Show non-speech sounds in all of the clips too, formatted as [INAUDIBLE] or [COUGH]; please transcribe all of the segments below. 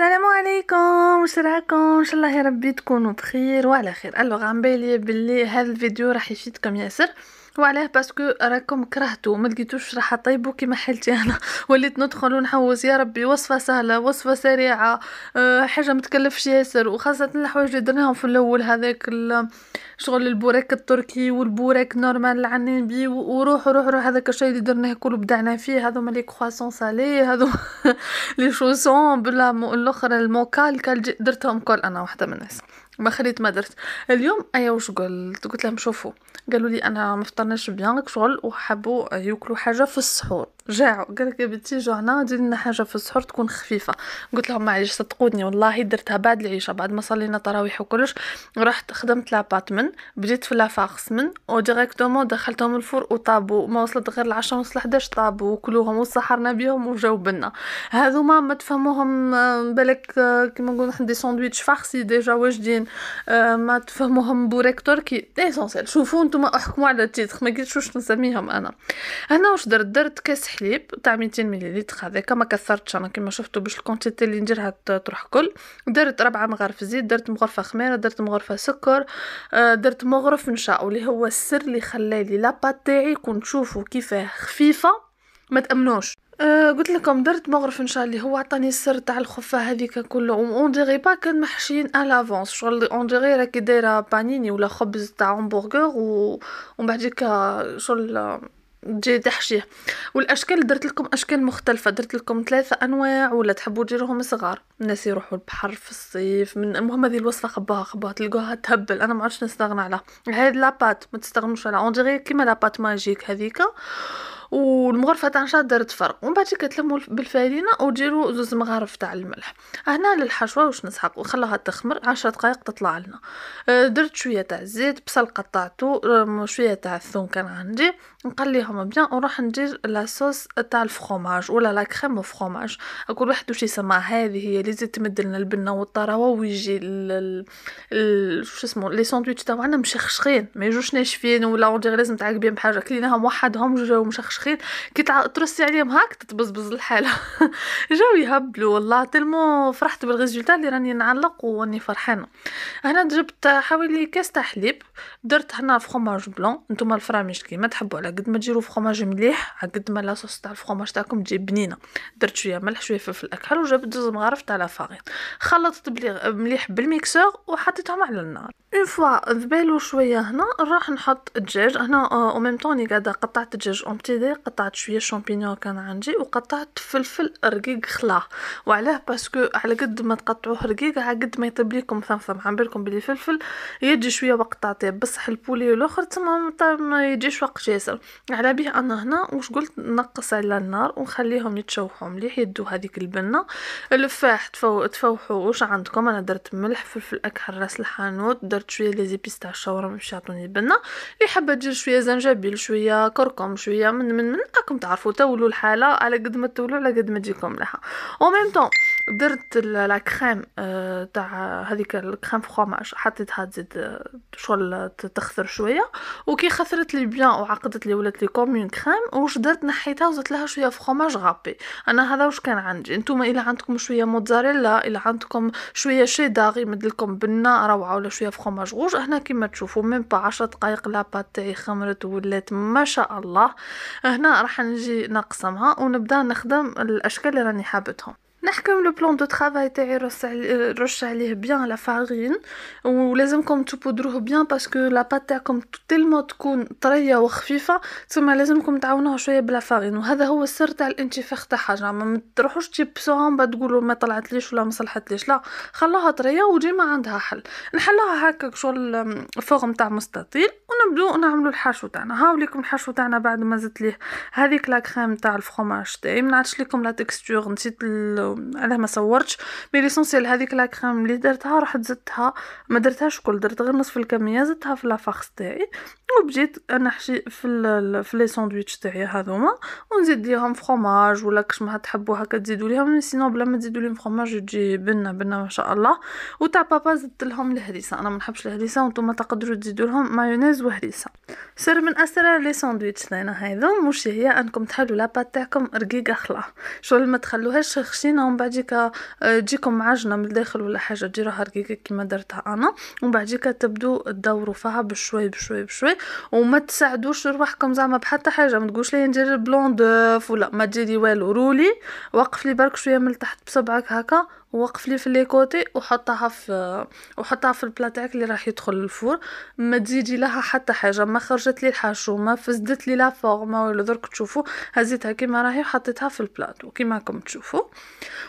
السلام عليكم واش راكم ان شاء الله يا ربي تكونوا بخير وعلى خير الوغ عم بالي بلي هذا الفيديو راح يفيدكم ياسر وعلاه باسكو راكم كرهتو ما لقيتوش راح طيبو كيما حالتي انا [LAUGHS] وليت ندخل ونحوس يا ربي وصفه سهله وصفه سريعه أه، حاجه متكلفش ياسر وخاصه الحوايج اللي درناهم في الاول هذاك شغل البوراك التركي والبوراك نورمال العنين بي وروح روح روح هذاك الشيء اللي درناه كله بدعنا فيه هذو لي كرواسون سالي هذو لي شوسون بلا الاخرى الموكال درتهم كل انا واحده من الناس ما خليت ما درت اليوم ايا واش قلت قلت لهم شوفوا قالوا لي انا ما فطرناش بيان شغل وحبوا ياكلوا حاجه في السحور جاعوا قالك لك بنتي جوعنا دير لنا حاجه في السحور تكون خفيفه قلت لهم معليش صدقوني والله درتها بعد العشاء بعد ما صلينا تراويح وكلش رحت خدمت لاباتمن بديت في لافاغس من وديريكتومون دخلتهم الفور وطابو ما وصلت غير العشرة ونص 11 طابو وكلوهم وسحرنا بيهم وجاو بنا هذوما ما تفهموهم آه، بالك آه، كيما نقولوا نحن دي ساندويتش فاخسي ديجا واجدين آه، ما تفهموهم بوريك تركي ايسونسيل شوفوا نتوما احكموا على التيتخ ما قلتش واش نسميهم انا انا واش درت درت كاس الحليب تاع 200 مليليتر هذاك ما كثرتش انا كيما شفتوا باش الكونتيتي اللي نديرها تروح كل درت ربع مغارف زيت درت مغرفه خميره درت مغرفه سكر آه، درت مغرف نشا واللي هو السر اللي خلالي لاباط تاعي كون تشوفوا كيفاه خفيفه ما تامنوش آه، قلت لكم درت مغرف ان شاء الله هو عطاني السر تاع الخفه هذيك كله اون ديغي با كان محشيين ا لافونس شغل اون ديغي راكي دايره بانيني ولا خبز تاع همبرغر ومن بعد شغل تجي تحشيه والاشكال درت لكم اشكال مختلفه درت لكم ثلاثه انواع ولا تحبوا ديروهم صغار الناس يروحوا البحر في الصيف من المهم هذه الوصفه خباها خباها تلقوها تهبل انا ما عرفتش نستغنى عليها هاد لاباط ما تستغنوش على اون كيما لاباط ماجيك هذيك والمغرفه تاع شادر تفرق ومن بعد كتلمو بالفرينه وديروا زوز مغارف تاع الملح هنا للحشوه واش نسحق ونخليها تخمر عشرة دقائق تطلع لنا أه، درت شويه تاع الزيت بصل قطعته شويه تاع الثوم كان عندي نقليهم بيان ونروح ندير لاصوص تاع الفخوماج ولا لا كريم فرماج كل واحد واش يسمى هذه هي اللي زيت تمد لنا البنه والطراوه ويجي شو اسمه لي ساندويتش تاعنا مشخشخين ما يجوش ناشفين ولا لازم تعاقبين بحاجه كليناهم وحدهم جوج مشخشخين خيط كي ترصي عليهم هاك تتبزبز الحاله [LAUGHS] جاو يهبلوا والله تلمو فرحت بالريزولتا اللي راني نعلق واني فرحانه هنا جبت حوالي كاس تاع حليب درت هنا فرماج بلون نتوما الفراميش كيما تحبوا على قد ما تجيروا فرماج مليح على قد ما لاصوص تاع الفرماج تاعكم تجي بنينه درت شويه ملح شويه فلفل اكحل وجبت زوز مغارف تاع لافارين خلطت مليح بالميكسور وحطيتهم على النار اون فوا ذبالو شويه هنا راح نحط الدجاج هنا او ميم طوني قاعده قطعت الدجاج اون بتي قطعت شويه شامبينيون كان عندي وقطعت فلفل رقيق خلا وعلاه باسكو على قد ما تقطعوه رقيق على قد ما يطيب ليكم ثم عم بالكم بلي فلفل يجي شويه وقت تعطيه بصح البولي والاخر تما طيب ما يجيش وقت ياسر على بيه انا هنا واش قلت نقص على النار ونخليهم يتشوحوا مليح يدو هذيك البنه الفاح تفو... تفوحوا واش عندكم انا درت ملح فلفل اكحل راس الحانوت درت شويه لي زيبيس تاع الشاورما باش يعطوني البنه اللي حابه تجيب شويه زنجبيل شويه كركم شويه من من منكم تعرفوا تولوا الحاله على قد ما تولوا على قد ما تجيكم لها او ميم طون درت لا كريم آه، تاع هذيك الكريم فخوماج حطيتها تزيد آه، شغل تخثر شويه وكي خثرت لي بيان وعقدت لي ولات لي كوميون كريم واش درت نحيتها وزدت لها شويه فخوماج غابي انا هذا واش كان عندي نتوما الا عندكم شويه موتزاريلا الا عندكم شويه شيدار داغي مدلكم بنه روعه ولا شويه فخوماج غوج هنا كيما تشوفوا ميم با 10 دقائق لا تاعي خمرت ولات ما شاء الله هنا راح نجي نقسمها ونبدا نخدم الاشكال اللي راني حابتهم نحكم لو بلون دو طرافاي تاعي رش عليه بيان لا فارين ولازمكم تبودروه بيان باسكو لا بات تاعكم تلمو تكون طريه وخفيفه ثم لازمكم تعاونوها شويه بلا فارين وهذا هو السر تاع الانتفاخ تاع حاجه ما تروحوش تيبسوهم بعد تقولوا ما طلعتليش ولا ما صلحتليش لا خلوها طريه وديما عندها حل نحلوها هكا شغل فورم تاع مستطيل ونبدو نعملوا الحشو تاعنا هاو ليكم الحشو تاعنا بعد ما زدت ليه هذيك لا كريم تاع الفرماج تاعي منعتش لكم لا تكستور نسيت علاه ما صورتش مي ليسونسيال هذيك لا كريم اللي درتها رحت زدتها ما درتهاش كل درت غير نصف الكميه زدتها في لافاخس تاعي وبجيت نحشي في ال في لي ساندويتش تاعي هذوما ونزيد ليهم فرماج ولا كش ما تحبوا هكا تزيدوا ليهم سينو بلا ما تزيدوا ليهم فرماج تجي بنه بنه ما شاء الله وتاع بابا زدت لهم الهريسه انا ما نحبش الهريسه وانتم تقدروا تزيدوا لهم مايونيز وهريسه سر من اسرار لي ساندويتش تاعنا هذو مش هي انكم تحلوا لاباط تاعكم رقيقه خلا شغل ما تخلوهاش خشينه ومن بعديك تجيكم آه، عجنه من الداخل ولا حاجه ديروها رقيقه كيما درتها انا ومن بعديك تبدو تدوروا فيها بشوي بشوي بشوي وما تساعدوش رواحكم زعما بحتى حاجه ما تقولش لي ندير بلون دوف ولا ما تجيني والو رولي وقف لي برك شويه من تحت بصبعك هكا وقفلي في لي كوتي وحطها في وحطها في البلا تاعك اللي راح يدخل الفور ما تزيدي لها حتى حاجه ما خرجت لي الحشو ما فسدت لي لا فورما ولا درك تشوفوا هزيتها كيما راهي وحطيتها في البلاطو كيما راكم تشوفوا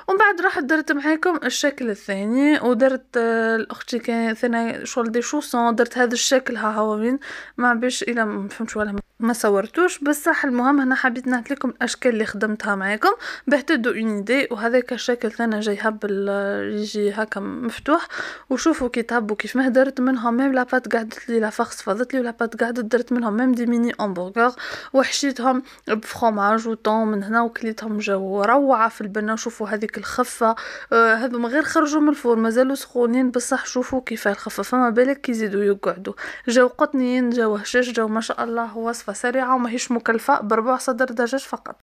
ومن بعد راح درت معاكم الشكل الثاني ودرت آه، الاختي كان ثاني شغل دي شوسون درت هذا الشكل ها هو وين ما بيش الى ما فهمتش ولا ما صورتوش بصح المهم هنا حبيت نعطي لكم الاشكال اللي خدمتها معاكم باه تدوا اون دي وهذاك الشكل ثاني جاي هبل يجي هكا مفتوح وشوفوا كي تهبوا كيف ما هدرت منهم ميم لاباط قعدت لي لافاخس فضت لي ولاباط قعدت درت منهم ميم دي ميني امبرغر وحشيتهم بفرماج وطون من هنا وكليتهم جو روعه في البنه وشوفوا هذيك الخفه آه هذو غير خرجوا من الفور مازالوا سخونين بصح شوفوا كيف الخفه فما بالك كيزيدوا يقعدوا جو قطنيين جو هشاش جو ما شاء الله وصفه سريعه وماهيش مكلفة بربع صدر دجاج فقط